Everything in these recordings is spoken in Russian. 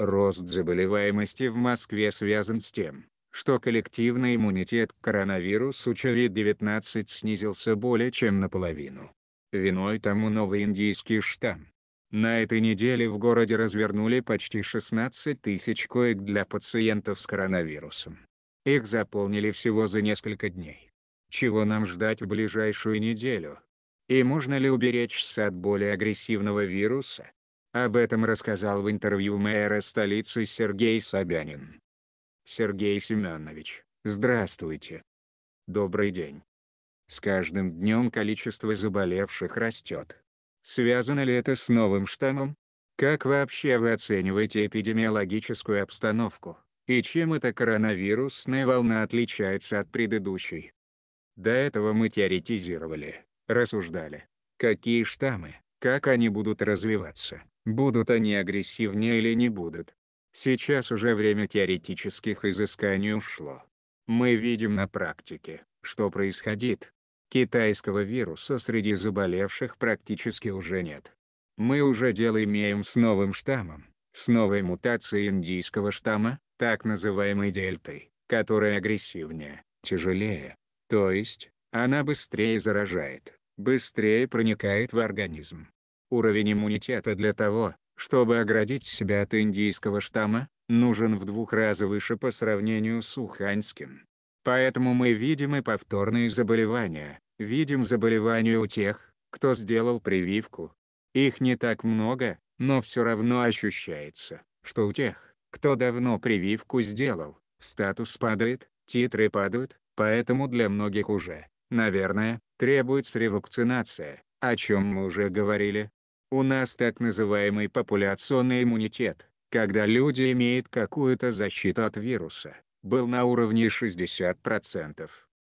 Рост заболеваемости в Москве связан с тем, что коллективный иммунитет к коронавирусу COVID-19 снизился более чем наполовину. Виной тому новый индийский штамм. На этой неделе в городе развернули почти 16 тысяч коек для пациентов с коронавирусом. Их заполнили всего за несколько дней. Чего нам ждать в ближайшую неделю? И можно ли уберечься от более агрессивного вируса? Об этом рассказал в интервью мэра столицы Сергей Собянин. Сергей Семенович, здравствуйте. Добрый день. С каждым днем количество заболевших растет. Связано ли это с новым штаммом? Как вообще вы оцениваете эпидемиологическую обстановку, и чем эта коронавирусная волна отличается от предыдущей? До этого мы теоретизировали, рассуждали, какие штаммы, как они будут развиваться будут они агрессивнее или не будут. Сейчас уже время теоретических изысканий ушло. Мы видим на практике, что происходит. Китайского вируса среди заболевших практически уже нет. Мы уже дело имеем с новым штаммом, с новой мутацией индийского штамма, так называемой дельтой, которая агрессивнее, тяжелее. То есть, она быстрее заражает, быстрее проникает в организм. Уровень иммунитета для того, чтобы оградить себя от индийского штамма, нужен в двух раза выше по сравнению с уханьским. Поэтому мы видим и повторные заболевания, видим заболевания у тех, кто сделал прививку. Их не так много, но все равно ощущается, что у тех, кто давно прививку сделал, статус падает, титры падают, поэтому для многих уже, наверное, требуется ревакцинация, о чем мы уже говорили, у нас так называемый популяционный иммунитет, когда люди имеют какую-то защиту от вируса, был на уровне 60%.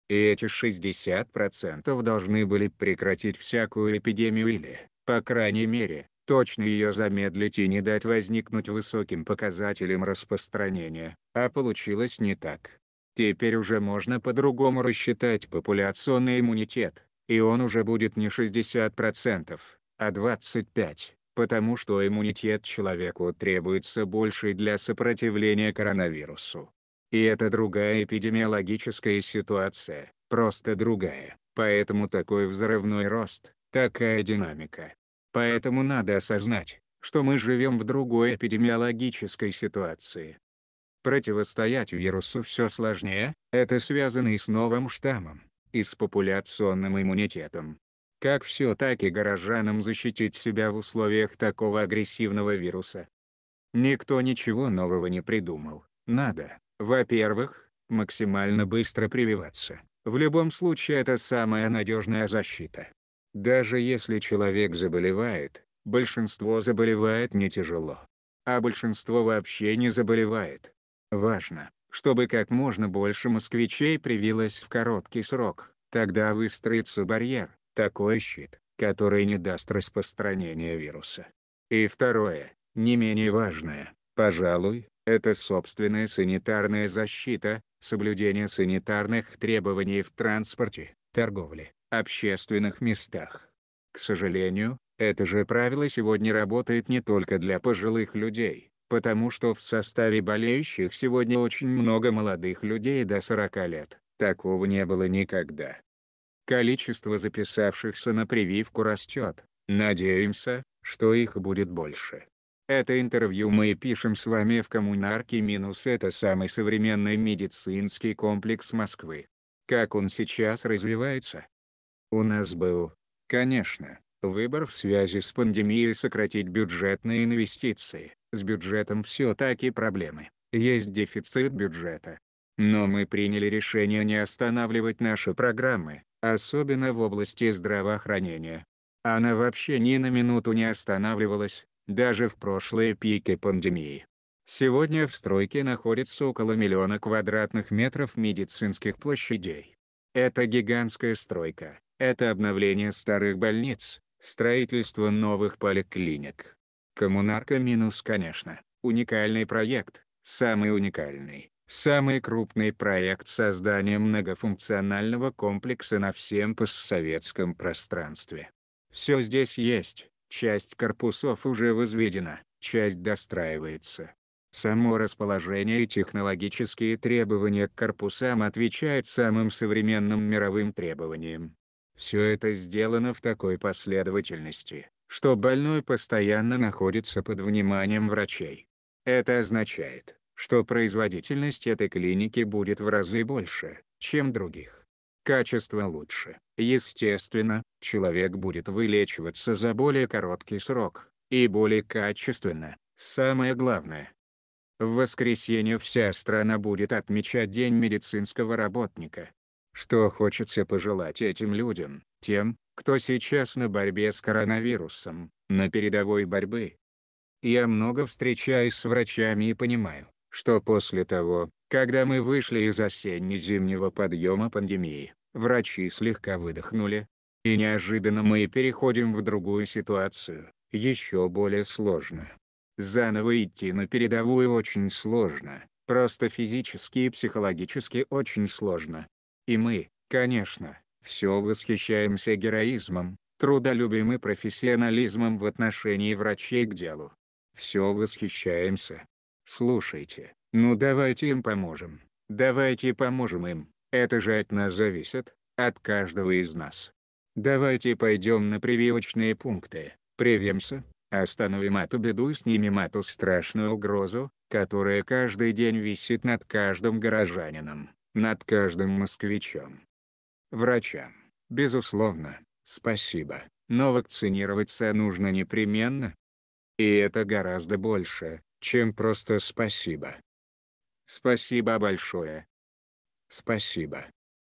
И эти 60% должны были прекратить всякую эпидемию или, по крайней мере, точно ее замедлить и не дать возникнуть высоким показателям распространения, а получилось не так. Теперь уже можно по-другому рассчитать популяционный иммунитет, и он уже будет не 60%, а 25, потому что иммунитет человеку требуется больше для сопротивления коронавирусу. И это другая эпидемиологическая ситуация, просто другая, поэтому такой взрывной рост, такая динамика. Поэтому надо осознать, что мы живем в другой эпидемиологической ситуации. Противостоять вирусу все сложнее, это связано и с новым штаммом, и с популяционным иммунитетом, как все, так и горожанам защитить себя в условиях такого агрессивного вируса. Никто ничего нового не придумал. Надо, во-первых, максимально быстро прививаться. В любом случае это самая надежная защита. Даже если человек заболевает, большинство заболевает не тяжело. А большинство вообще не заболевает. Важно, чтобы как можно больше москвичей привилось в короткий срок, тогда выстроится барьер, такой щит, который не даст распространения вируса. И второе, не менее важное, пожалуй, это собственная санитарная защита, соблюдение санитарных требований в транспорте, торговле, общественных местах. К сожалению, это же правило сегодня работает не только для пожилых людей, потому что в составе болеющих сегодня очень много молодых людей до 40 лет, такого не было никогда количество записавшихся на прививку растет. Надеемся, что их будет больше. Это интервью мы пишем с вами в коммунарке минус это самый современный медицинский комплекс Москвы. Как он сейчас развивается? У нас был, конечно, выбор в связи с пандемией сократить бюджетные инвестиции. С бюджетом все таки проблемы. Есть дефицит бюджета, но мы приняли решение не останавливать наши программы, особенно в области здравоохранения. Она вообще ни на минуту не останавливалась, даже в прошлые пики пандемии. Сегодня в стройке находится около миллиона квадратных метров медицинских площадей. Это гигантская стройка, это обновление старых больниц, строительство новых поликлиник. Коммунарка минус, конечно, уникальный проект, самый уникальный самый крупный проект создания многофункционального комплекса на всем постсоветском пространстве. Все здесь есть, часть корпусов уже возведена, часть достраивается. Само расположение и технологические требования к корпусам отвечают самым современным мировым требованиям. Все это сделано в такой последовательности, что больной постоянно находится под вниманием врачей. Это означает, что производительность этой клиники будет в разы больше, чем других. Качество лучше. Естественно, человек будет вылечиваться за более короткий срок, и более качественно, самое главное. В воскресенье вся страна будет отмечать День медицинского работника. Что хочется пожелать этим людям, тем, кто сейчас на борьбе с коронавирусом, на передовой борьбы. Я много встречаюсь с врачами и понимаю, что после того, когда мы вышли из осенне-зимнего подъема пандемии, врачи слегка выдохнули. И неожиданно мы переходим в другую ситуацию, еще более сложную. Заново идти на передовую очень сложно, просто физически и психологически очень сложно. И мы, конечно, все восхищаемся героизмом, трудолюбием и профессионализмом в отношении врачей к делу. Все восхищаемся, Слушайте, ну давайте им поможем. Давайте поможем им. Это же от нас зависит, от каждого из нас. Давайте пойдем на прививочные пункты, привемся, остановим эту беду и снимем эту страшную угрозу, которая каждый день висит над каждым горожанином, над каждым москвичом. Врачам, безусловно, спасибо, но вакцинироваться нужно непременно. И это гораздо больше, чем просто спасибо. Спасибо большое. Спасибо.